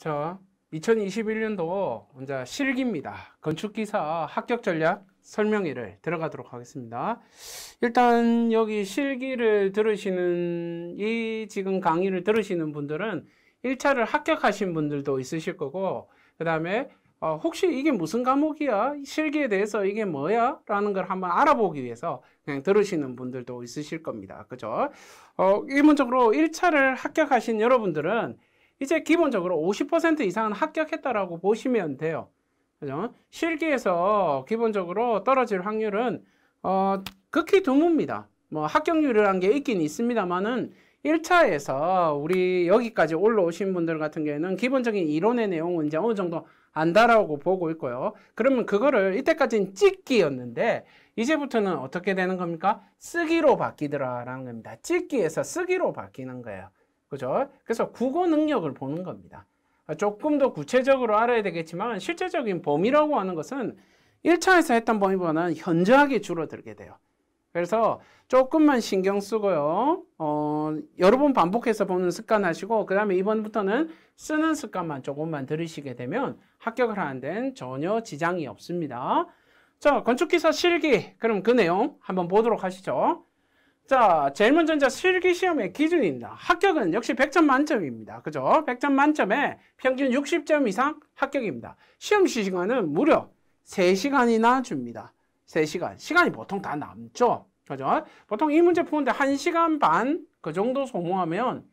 자, 2021년도 혼자 실기입니다. 건축기사 합격 전략 설명회를 들어가도록 하겠습니다. 일단 여기 실기를 들으시는 이 지금 강의를 들으시는 분들은 1차를 합격하신 분들도 있으실 거고 그 다음에 어, 혹시 이게 무슨 과목이야? 실기에 대해서 이게 뭐야? 라는 걸 한번 알아보기 위해서 그냥 들으시는 분들도 있으실 겁니다. 그죠? 어, 기본적으로 1차를 합격하신 여러분들은 이제 기본적으로 50% 이상은 합격했다라고 보시면 돼요. 그죠? 실기에서 기본적으로 떨어질 확률은 어, 극히 드뭅니다. 뭐 합격률이라는 게 있긴 있습니다만은 1차에서 우리 여기까지 올라오신 분들 같은 경우에는 기본적인 이론의 내용은 이제 어느 정도 안다라고 보고 있고요. 그러면 그거를 이때까지는 찍기였는데 이제부터는 어떻게 되는 겁니까? 쓰기로 바뀌더라라는 겁니다. 찍기에서 쓰기로 바뀌는 거예요. 그죠? 그래서 국어 능력을 보는 겁니다. 아, 조금 더 구체적으로 알아야 되겠지만 실제적인 범위라고 하는 것은 1차에서 했던 범위보다는 현저하게 줄어들게 돼요. 그래서 조금만 신경 쓰고요. 어, 여러 번 반복해서 보는 습관 하시고 그 다음에 이번부터는 쓰는 습관만 조금만 들으시게 되면 합격을 하는 데는 전혀 지장이 없습니다. 자, 건축기사 실기 그럼 그 내용 한번 보도록 하시죠. 자, 제일 먼저 이제 실기시험의 기준입니다. 합격은 역시 100점 만점입니다. 그죠? 100점 만점에 평균 60점 이상 합격입니다. 시험 시간은 무려 3시간이나 줍니다. 3시간. 시간이 보통 다 남죠. 그죠? 보통 이 문제 푸는데 1시간 반 그 정도 소모하면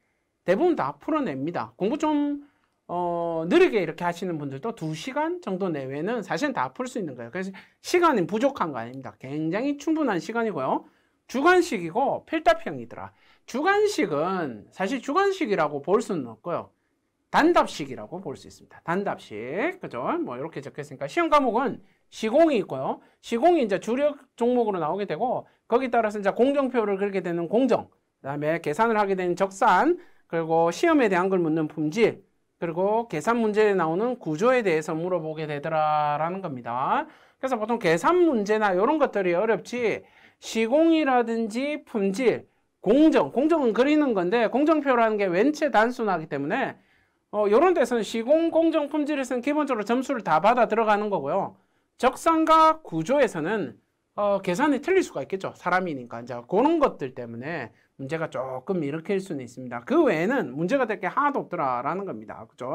대부분 다 풀어냅니다. 공부 좀 어, 느리게 이렇게 하시는 분들도 2시간 정도 내외는 사실 은다 풀 수 있는 거예요. 그래서 시간이 부족한 거 아닙니다. 굉장히 충분한 시간이고요. 주관식이고 필답형이더라. 주관식은 사실 주관식이라고 볼 수는 없고요. 단답식이라고 볼 수 있습니다. 단답식. 그죠? 뭐 이렇게 적혀 있으니까 시험 과목은 시공이 있고요. 시공이 이제 주력 종목으로 나오게 되고 거기 따라서 이제 공정표를 그리게 되는 공정, 그다음에 계산을 하게 되는 적산, 그리고 시험에 대한 걸 묻는 품질, 그리고 계산 문제에 나오는 구조에 대해서 물어보게 되더라라는 겁니다. 그래서 보통 계산 문제나 이런 것들이 어렵지 시공이라든지 품질, 공정, 공정은 그리는 건데 공정표라는 게 왼체 단순하기 때문에 어, 요런 데서는 시공, 공정, 품질에서는 기본적으로 점수를 다 받아 들어가는 거고요. 적성과 구조에서는 어, 계산이 틀릴 수가 있겠죠. 사람이니까. 이제 그런 것들 때문에 문제가 조금 일으킬 수는 있습니다. 그 외에는 문제가 될 게 하나도 없더라라는 겁니다. 그죠?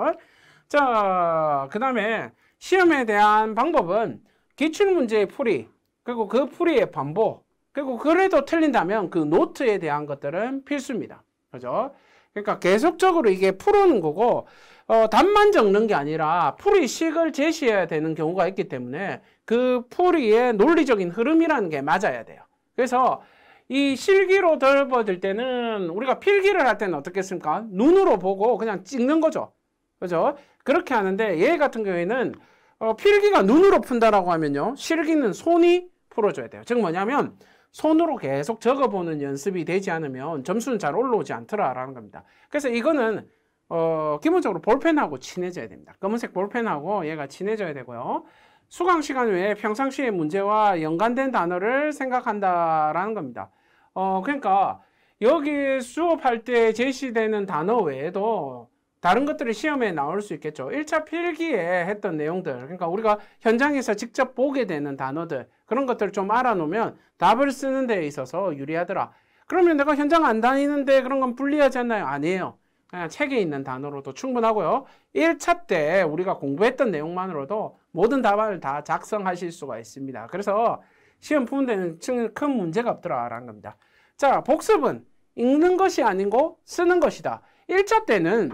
자, 그 다음에 시험에 대한 방법은 기출문제의 풀이, 그리고 그 풀이의 반복, 그리고 그래도 틀린다면 그 노트에 대한 것들은 필수입니다. 그죠? 그러니까 계속적으로 이게 풀어오는 거고 어, 답만 적는 게 아니라 풀이 식을 제시해야 되는 경우가 있기 때문에 그 풀이의 논리적인 흐름이라는 게 맞아야 돼요. 그래서 이 실기로 덜어질 때는 우리가 필기를 할 때는 어떻겠습니까? 눈으로 보고 그냥 찍는 거죠. 그죠? 그렇게 하는데 얘 같은 경우에는 어, 필기가 눈으로 푼다라고 하면요. 실기는 손이 풀어줘야 돼요. 즉 뭐냐면 손으로 계속 적어보는 연습이 되지 않으면 점수는 잘 올라오지 않더라라는 겁니다. 그래서 이거는 어, 기본적으로 볼펜하고 친해져야 됩니다. 검은색 볼펜하고 얘가 친해져야 되고요. 수강 시간 외에 평상시의 문제와 연관된 단어를 생각한다라는 겁니다. 어, 그러니까 여기 수업할 때 제시되는 단어 외에도 다른 것들이 시험에 나올 수 있겠죠. 1차 필기에 했던 내용들, 그러니까 우리가 현장에서 직접 보게 되는 단어들, 그런 것들을 좀 알아놓으면 답을 쓰는 데 있어서 유리하더라. 그러면 내가 현장 안 다니는데 그런 건 불리하지 않나요? 아니에요. 그냥 책에 있는 단어로도 충분하고요. 1차 때 우리가 공부했던 내용만으로도 모든 답안을 다 작성하실 수가 있습니다. 그래서 시험 푸는 데는 큰 문제가 없더라라는 겁니다. 자, 복습은 읽는 것이 아니고 쓰는 것이다. 1차 때는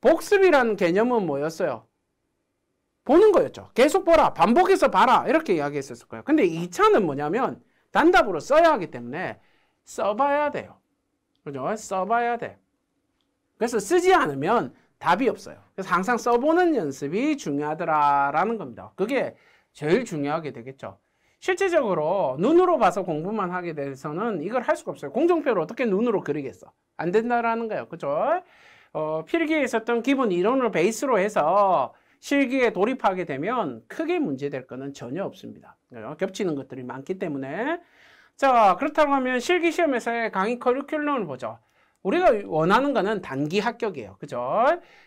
복습이라는 개념은 뭐였어요? 보는 거였죠. 계속 보라. 반복해서 봐라. 이렇게 이야기했었을 거예요. 근데 2차는 뭐냐면 단답으로 써야 하기 때문에 써봐야 돼요. 그죠? 써봐야 돼. 그래서 쓰지 않으면 답이 없어요. 그래서 항상 써보는 연습이 중요하더라라는 겁니다. 그게 제일 중요하게 되겠죠. 실제적으로 눈으로 봐서 공부만 하게 돼서는 이걸 할 수가 없어요. 공정표를 어떻게 눈으로 그리겠어? 안 된다라는 거예요. 그죠? 어, 필기에 있었던 기본 이론을 베이스로 해서 실기에 돌입하게 되면 크게 문제될 것은 전혀 없습니다. 네, 겹치는 것들이 많기 때문에 자 그렇다고 하면 실기 시험에서의 강의 커리큘럼을 보죠. 우리가 원하는 거는 단기 합격이에요. 그죠?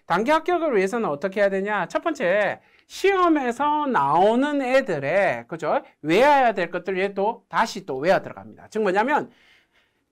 단기 합격을 위해서는 어떻게 해야 되냐? 첫 번째, 시험에서 나오는 애들의, 그죠? 외워야 될 것들에 또 다시 또 외워 들어갑니다. 즉 뭐냐면,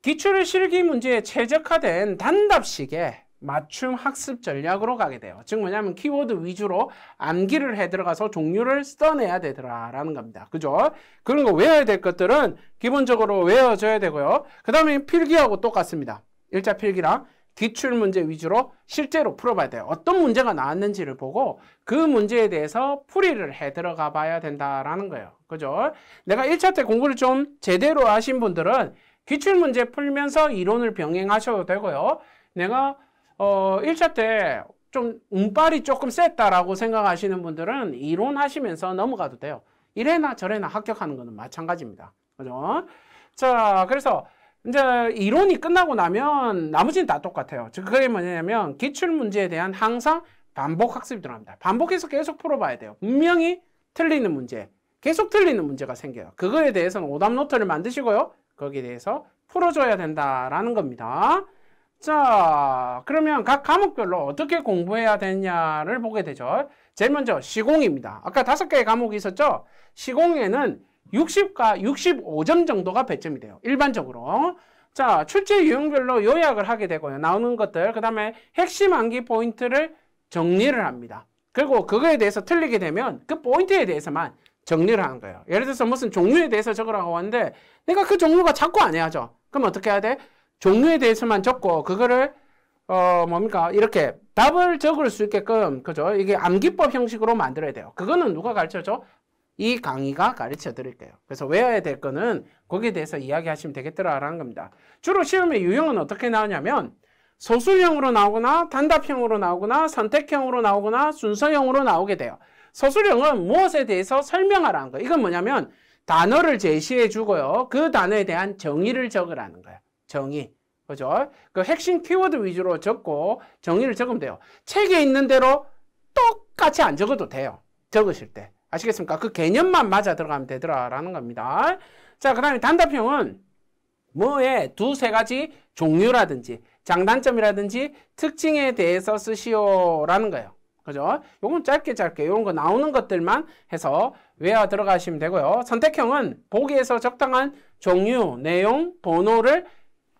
기출의 실기 문제에 최적화된 단답식에 맞춤 학습 전략으로 가게 돼요. 즉 뭐냐면 키워드 위주로 암기를 해 들어가서 종류를 써내야 되더라라는 겁니다. 그죠? 그런 거 외워야 될 것들은 기본적으로 외워줘야 되고요. 그 다음에 필기하고 똑같습니다. 일자 필기랑 기출 문제 위주로 실제로 풀어봐야 돼요. 어떤 문제가 나왔는지를 보고 그 문제에 대해서 풀이를 해 들어가 봐야 된다라는 거예요. 그죠? 내가 1차 때 공부를 좀 제대로 하신 분들은 기출 문제 풀면서 이론을 병행하셔도 되고요. 내가 어, 1차 때 좀 운빨이 조금 셌다라고 생각하시는 분들은 이론하시면서 넘어가도 돼요. 이래나 저래나 합격하는 거는 마찬가지입니다. 그죠? 자, 그래서 이제 이론이 끝나고 나면 나머지는 다 똑같아요. 즉, 그게 뭐냐면 기출문제에 대한 항상 반복 학습이 들어갑니다. 반복해서 계속 풀어봐야 돼요. 분명히 틀리는 문제, 계속 틀리는 문제가 생겨요. 그거에 대해서는 오답 노트를 만드시고요. 거기에 대해서 풀어줘야 된다라는 겁니다. 자, 그러면 각 과목별로 어떻게 공부해야 되냐를 보게 되죠. 제일 먼저 시공입니다. 아까 다섯 개의 과목이 있었죠? 시공에는 60과 65점 정도가 배점이 돼요. 일반적으로. 자, 출제 유형별로 요약을 하게 되고요. 나오는 것들, 그 다음에 핵심 암기 포인트를 정리를 합니다. 그리고 그거에 대해서 틀리게 되면 그 포인트에 대해서만 정리를 하는 거예요. 예를 들어서 무슨 종류에 대해서 적으라고 하는데 내가 그 종류가 자꾸 안 해야죠. 그럼 어떻게 해야 돼? 종류에 대해서만 적고 그거를 어 뭡니까 이렇게 답을 적을 수 있게끔 그죠 이게 암기법 형식으로 만들어야 돼요 그거는 누가 가르쳐줘 이 강의가 가르쳐 드릴게요 그래서 외워야 될 거는 거기에 대해서 이야기하시면 되겠더라라는 겁니다 주로 시험의 유형은 어떻게 나오냐면 소술형으로 나오거나 단답형으로 나오거나 선택형으로 나오거나 순서형으로 나오게 돼요 소술형은 무엇에 대해서 설명하라는 거예 이건 뭐냐면 단어를 제시해 주고요 그 단어에 대한 정의를 적으라는 거예요 정의. 그죠? 그 핵심 키워드 위주로 적고 정의를 적으면 돼요. 책에 있는 대로 똑같이 안 적어도 돼요. 적으실 때. 아시겠습니까? 그 개념만 맞아 들어가면 되더라라는 겁니다. 자, 그 다음에 단답형은 뭐에 두세 가지 종류라든지 장단점이라든지 특징에 대해서 쓰시오라는 거예요. 그죠? 요건 짧게 짧게 요런 거 나오는 것들만 해서 외워 들어가시면 되고요. 선택형은 보기에서 적당한 종류, 내용, 번호를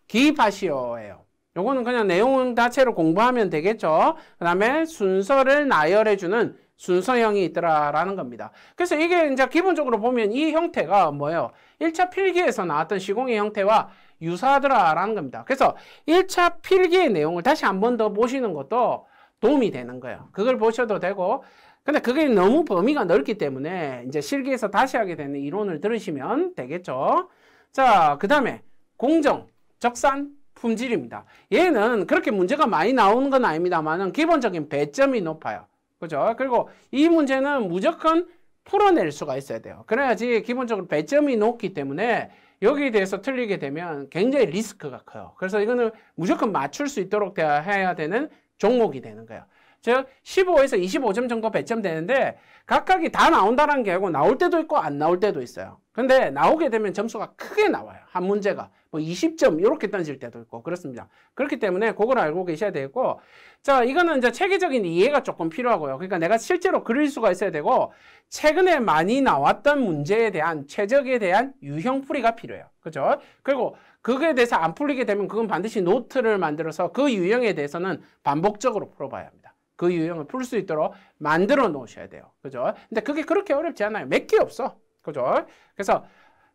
기입하시오예요. 요거는 그냥 내용 자체로 공부하면 되겠죠. 그 다음에 순서를 나열해주는 순서형이 있더라라는 겁니다. 그래서 이게 이제 기본적으로 보면 이 형태가 뭐예요? 1차 필기에서 나왔던 시공의 형태와 유사하더라라는 겁니다. 그래서 1차 필기의 내용을 다시 한 번 더 보시는 것도 도움이 되는 거예요. 그걸 보셔도 되고 근데 그게 너무 범위가 넓기 때문에 이제 실기에서 다시 하게 되는 이론을 들으시면 되겠죠. 자, 그 다음에 공정. 적산 품질입니다. 얘는 그렇게 문제가 많이 나오는 건 아닙니다만 기본적인 배점이 높아요. 그죠? 그리고 이 문제는 무조건 풀어낼 수가 있어야 돼요. 그래야지 기본적으로 배점이 높기 때문에 여기에 대해서 틀리게 되면 굉장히 리스크가 커요. 그래서 이거는 무조건 맞출 수 있도록 해야 되는 종목이 되는 거예요. 즉 15에서 25점 정도 배점 되는데 각각이 다 나온다는 게 아니고 나올 때도 있고 안 나올 때도 있어요. 근데 나오게 되면 점수가 크게 나와요. 한 문제가. 뭐 20점 이렇게 던질 때도 있고 그렇습니다. 그렇기 때문에 그걸 알고 계셔야 되고 자 이거는 이제 체계적인 이해가 조금 필요하고요. 그러니까 내가 실제로 그릴 수가 있어야 되고 최근에 많이 나왔던 문제에 대한 최적에 대한 유형풀이가 필요해요. 그죠? 그리고 그거에 대해서 안 풀리게 되면 그건 반드시 노트를 만들어서 그 유형에 대해서는 반복적으로 풀어봐야 합니다. 그 유형을 풀 수 있도록 만들어 놓으셔야 돼요. 그죠? 근데 그게 그렇게 어렵지 않아요. 몇 개 없어. 그죠? 그래서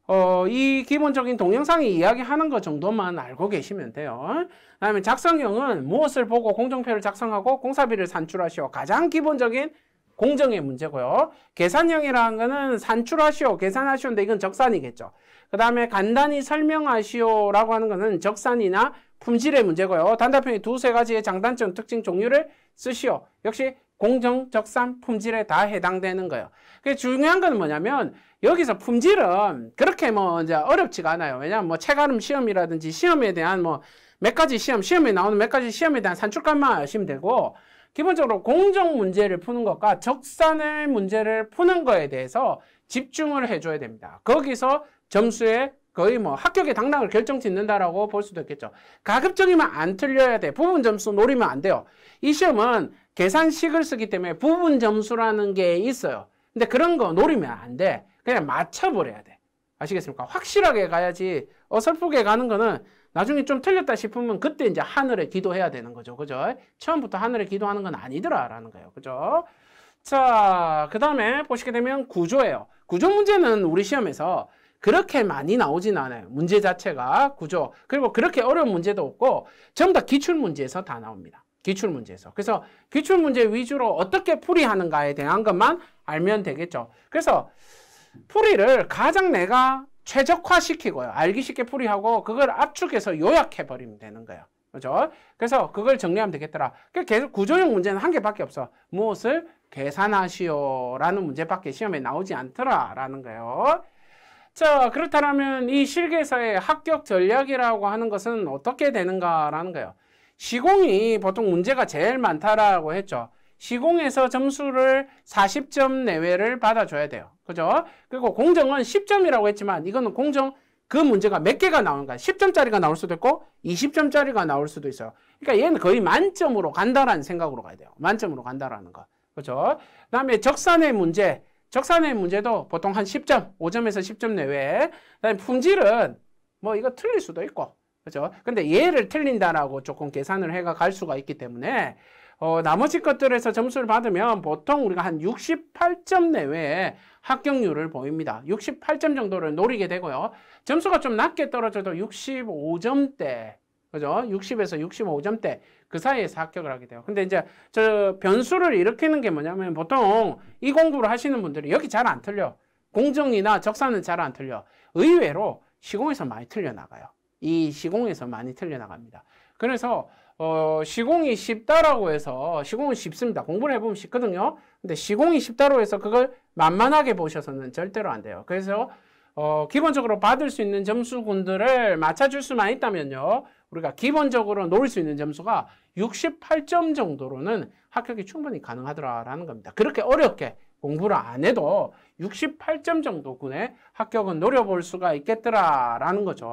어, 이 기본적인 동영상이 이야기하는 것 정도만 알고 계시면 돼요. 다음에 작성형은 무엇을 보고 공정표를 작성하고 공사비를 산출하시오. 가장 기본적인 공정의 문제고요. 계산형이라는 거는 산출하시오, 계산하시오인데 이건 적산이겠죠. 그 다음에 간단히 설명하시오라고 하는 거는 적산이나 품질의 문제고요. 단답형이 두세 가지의 장단점, 특징, 종류를 쓰시오. 역시 공정, 적산, 품질에 다 해당되는 거예요. 그게 중요한 건 뭐냐면 여기서 품질은 그렇게 뭐 이제 어렵지가 않아요. 왜냐하면 뭐 체가름 시험이라든지 시험에 대한 뭐 몇 가지 시험, 시험에 나오는 몇 가지 시험에 대한 산출값만 아시면 되고 기본적으로 공정 문제를 푸는 것과 적산을 문제를 푸는 것에 대해서 집중을 해줘야 됩니다. 거기서 점수에 거의 뭐 합격의 당락을 결정짓는다라고 볼 수도 있겠죠. 가급적이면 안 틀려야 돼. 부분 점수 노리면 안 돼요. 이 시험은 계산식을 쓰기 때문에 부분 점수라는 게 있어요. 근데 그런 거 노리면 안 돼. 그냥 맞춰버려야 돼. 아시겠습니까? 확실하게 가야지 어설프게 가는 거는 나중에 좀 틀렸다 싶으면 그때 이제 하늘에 기도해야 되는 거죠. 그죠? 처음부터 하늘에 기도하는 건 아니더라라는 거예요. 그죠? 자, 그 다음에 보시게 되면 구조예요. 구조 문제는 우리 시험에서 그렇게 많이 나오진 않아요. 문제 자체가 구조. 그리고 그렇게 어려운 문제도 없고 전부 다 기출 문제에서 다 나옵니다. 기출 문제에서. 그래서 기출 문제 위주로 어떻게 풀이하는가에 대한 것만 알면 되겠죠. 그래서 풀이를 가장 내가 최적화시키고요. 알기 쉽게 풀이하고 그걸 압축해서 요약해버리면 되는 거예요. 그죠? 그래서 그걸 정리하면 되겠더라. 그러니까 계속 구조형 문제는 한 개밖에 없어. 무엇을 계산하시오 라는 문제밖에 시험에 나오지 않더라 라는 거예요. 자 그렇다면 이 실기에서의 합격 전략이라고 하는 것은 어떻게 되는가라는 거예요. 시공이 보통 문제가 제일 많다라고 했죠. 시공에서 점수를 40점 내외를 받아줘야 돼요. 그죠? 그리고 공정은 10점이라고 했지만 이거는 공정 그 문제가 몇 개가 나오는가 10점짜리가 나올 수도 있고 20점짜리가 나올 수도 있어요. 그러니까 얘는 거의 만점으로 간다라는 생각으로 가야 돼요. 만점으로 간다라는 거. 그죠 그다음에 적산의 문제. 적산의 문제도 보통 한 10점, 5점에서 10점 내외. 그다음에 품질은 뭐 이거 틀릴 수도 있고. 그죠 근데 얘를 틀린다라고 조금 계산을 해가 갈 수가 있기 때문에 어, 나머지 것들에서 점수를 받으면 보통 우리가 한 68점 내외에 합격률을 보입니다. 68점 정도를 노리게 되고요. 점수가 좀 낮게 떨어져도 65점대 그죠? 60에서 65점대 그 사이에서 합격을 하게 돼요. 근데 이제 저 변수를 일으키는 게 뭐냐면 보통 이 공부를 하시는 분들이 여기 잘 안 틀려. 공정이나 적사는 잘 안 틀려. 의외로 시공에서 많이 틀려나가요. 이 시공에서 많이 틀려나갑니다. 그래서 어, 시공이 쉽다라고 해서 시공은 쉽습니다. 공부를 해보면 쉽거든요. 근데 시공이 쉽다고 해서 그걸 만만하게 보셔서는 절대로 안 돼요. 그래서 어, 기본적으로 받을 수 있는 점수군들을 맞춰줄 수만 있다면요. 우리가 기본적으로 놓을 수 있는 점수가 68점 정도로는 합격이 충분히 가능하더라라는 겁니다. 그렇게 어렵게 공부를 안 해도 68점 정도군에 합격은 노려볼 수가 있겠더라라는 거죠.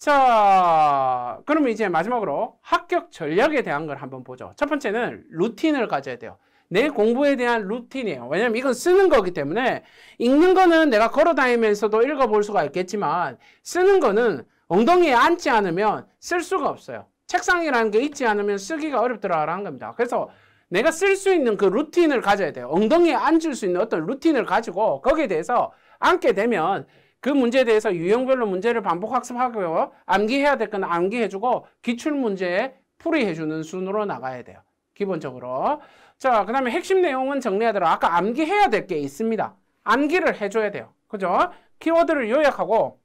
자, 그러면 이제 마지막으로 합격 전략에 대한 걸 한번 보죠. 첫 번째는 루틴을 가져야 돼요. 내 공부에 대한 루틴이에요. 왜냐면 이건 쓰는 거기 때문에 읽는 거는 내가 걸어 다니면서도 읽어볼 수가 있겠지만 쓰는 거는 엉덩이에 앉지 않으면 쓸 수가 없어요. 책상이라는 게 있지 않으면 쓰기가 어렵더라라는 겁니다. 그래서 내가 쓸 수 있는 그 루틴을 가져야 돼요. 엉덩이에 앉을 수 있는 어떤 루틴을 가지고 거기에 대해서 앉게 되면 그 문제에 대해서 유형별로 문제를 반복 학습하고요. 암기해야 될 건 암기해주고 기출 문제 풀이해주는 순으로 나가야 돼요. 기본적으로. 자, 그 다음에 핵심 내용은 정리하더라. 아까 암기해야 될 게 있습니다. 암기를 해줘야 돼요. 그죠? 키워드를 요약하고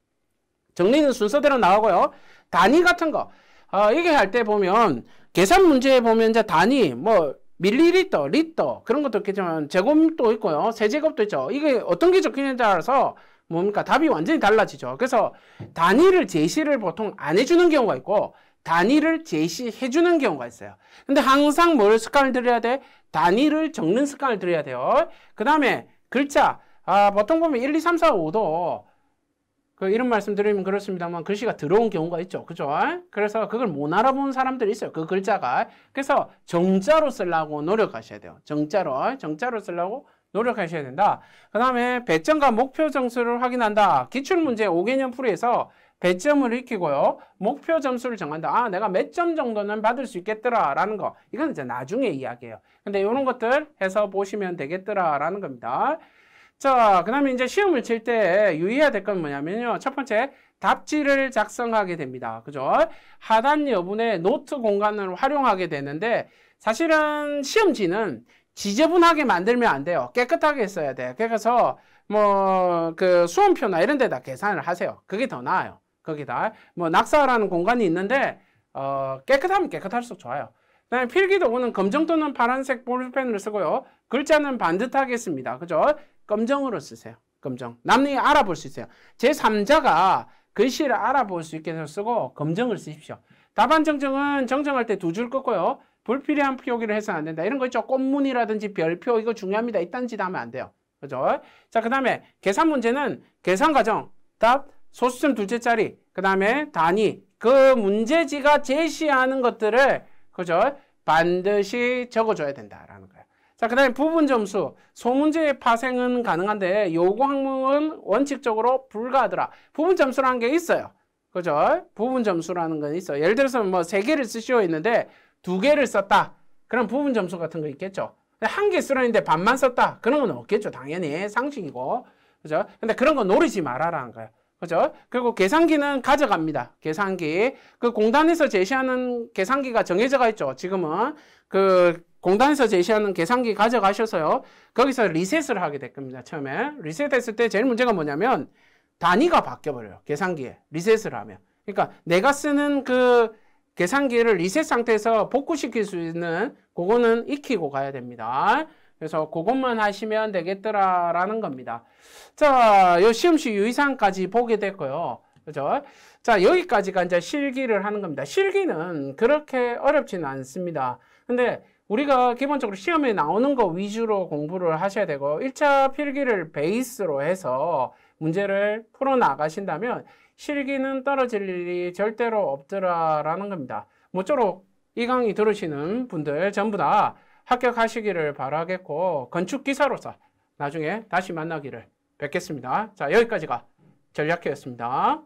정리는 순서대로 나가고요. 단위 같은 거. 어, 이게 할 때 보면 계산 문제에 보면 이제 단위 뭐 밀리리터, 리터 그런 것도 있겠지만 제곱도 있고요. 세제곱도 있죠. 이게 어떤 게 적히는지 알아서 뭡니까? 답이 완전히 달라지죠. 그래서 단위를 제시를 보통 안 해주는 경우가 있고 단위를 제시해주는 경우가 있어요. 근데 항상 뭘 습관을 들여야 돼? 단위를 적는 습관을 들여야 돼요. 그 다음에 글자, 아, 보통 보면 1, 2, 3, 4, 5도 그 이런 말씀 드리면 그렇습니다만 글씨가 들어온 경우가 있죠. 그죠? 그래서 그걸 못 알아본 사람들이 있어요. 그 글자가. 그래서 정자로 쓰려고 노력하셔야 돼요. 정자로, 정자로 쓰려고 노력하셔야 된다. 그 다음에 배점과 목표 점수를 확인한다. 기출문제 5개념 풀이에서 배점을 익히고요. 목표 점수를 정한다. 아 내가 몇 점 정도는 받을 수 있겠더라 라는 거. 이건 이제 나중에 이야기예요. 근데 이런 것들 해서 보시면 되겠더라 라는 겁니다. 자, 그 다음에 이제 시험을 칠 때 유의해야 될 건 뭐냐면요. 첫 번째, 답지를 작성하게 됩니다. 그죠? 하단 여분의 노트 공간을 활용하게 되는데 사실은 시험지는 지저분하게 만들면 안 돼요. 깨끗하게 써야 돼요. 그래서 뭐 그 수험표나 이런 데다 계산을 하세요. 그게 더 나아요. 거기다 뭐 낙서라는 공간이 있는데 어 깨끗하면 깨끗할수록 좋아요. 그다음에 필기도 오는 검정 또는 파란색 볼펜을 쓰고요. 글자는 반듯하게 씁니다. 그죠? 검정으로 쓰세요. 검정. 남이 알아볼 수 있어요. 제3자가 글씨를 알아볼 수 있게 해서 쓰고 검정을 쓰십시오. 답안 정정은 정정할 때 두 줄 끄고요. 불필요한 표기를 해서는 안 된다. 이런 거 있죠. 꽃무늬라든지 별표 이거 중요합니다. 이딴 짓 하면 안 돼요. 그죠? 자, 그 다음에 계산 문제는 계산 과정, 답, 소수점 둘째 자리, 그 다음에 단위, 그 문제지가 제시하는 것들을, 그죠? 반드시 적어줘야 된다라는 거예요. 자, 그 다음에 부분 점수. 소문제의 파생은 가능한데 요구 항목은 원칙적으로 불가하더라. 부분 점수라는 게 있어요. 그죠? 부분 점수라는 건 있어요. 예를 들어서 뭐 세 개를 쓰시오 있는데 두 개를 썼다. 그럼 부분 점수 같은 거 있겠죠. 한 개 쓰라는데 반만 썼다. 그런 건 없겠죠. 당연히 상식이고. 그죠? 근데 그런 거 노리지 말아라는 거예요. 그죠? 그리고 계산기는 가져갑니다. 계산기. 그 공단에서 제시하는 계산기가 정해져 가 있죠. 지금은 그 공단에서 제시하는 계산기 가져가셔서요. 거기서 리셋을 하게 될 겁니다. 처음에. 리셋했을 때 제일 문제가 뭐냐면 단위가 바뀌어버려요. 계산기에. 리셋을 하면. 그러니까 내가 쓰는 그 계산기를 리셋 상태에서 복구시킬 수 있는 그거는 익히고 가야 됩니다. 그래서 그것만 하시면 되겠더라라는 겁니다. 자, 요 시험시 유의사항까지 보게 됐고요. 그죠? 자, 여기까지가 이제 실기를 하는 겁니다. 실기는 그렇게 어렵지는 않습니다. 근데 우리가 기본적으로 시험에 나오는 거 위주로 공부를 하셔야 되고 1차 필기를 베이스로 해서 문제를 풀어 나가신다면 실기는 떨어질 일이 절대로 없더라라는 겁니다. 모쪼록 이 강의 들으시는 분들 전부 다 합격하시기를 바라겠고 건축기사로서 나중에 다시 만나기를 뵙겠습니다. 자 여기까지가 전략회였습니다.